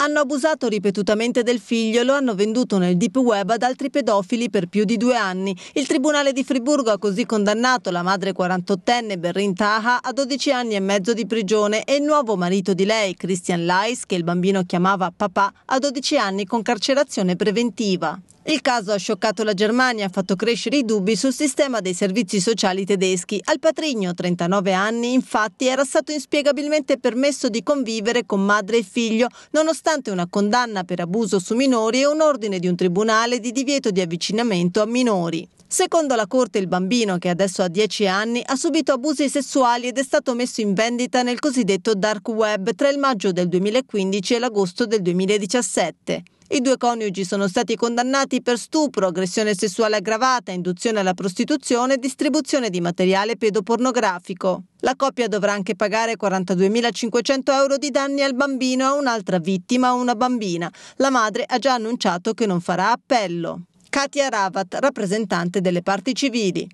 Hanno abusato ripetutamente del figlio e lo hanno venduto nel deep web ad altri pedofili per più di due anni. Il Tribunale di Friburgo ha così condannato la madre 48enne Berrin Taha a 12 anni e mezzo di prigione e il nuovo marito di lei, Christian Leis, che il bambino chiamava papà, a 12 anni con carcerazione preventiva. Il caso ha scioccato la Germania e ha fatto crescere i dubbi sul sistema dei servizi sociali tedeschi. Al patrigno, 39 anni, infatti, era stato inspiegabilmente permesso di convivere con madre e figlio, nonostante una condanna per abuso su minori e un ordine di un tribunale di divieto di avvicinamento a minori. Secondo la Corte il bambino, che adesso ha 10 anni, ha subito abusi sessuali ed è stato messo in vendita nel cosiddetto dark web tra il maggio del 2015 e l'agosto del 2017. I due coniugi sono stati condannati per stupro, aggressione sessuale aggravata, induzione alla prostituzione e distribuzione di materiale pedopornografico. La coppia dovrà anche pagare 42.500 euro di danni al bambino e a un'altra vittima, una bambina. La madre ha già annunciato che non farà appello. Katia Ravat, rappresentante delle parti civili.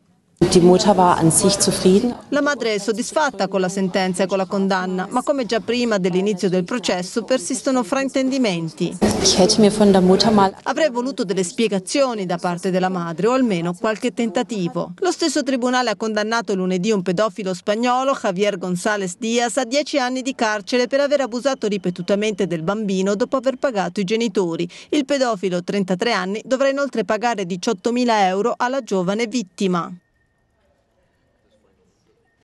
La madre è soddisfatta con la sentenza e con la condanna, ma come già prima dell'inizio del processo persistono fraintendimenti. Avrei voluto delle spiegazioni da parte della madre o almeno qualche tentativo. Lo stesso tribunale ha condannato lunedì un pedofilo spagnolo, Javier González Díaz, a 10 anni di carcere per aver abusato ripetutamente del bambino dopo aver pagato i genitori. Il pedofilo, 33 anni, dovrà inoltre pagare 18.000 euro alla giovane vittima.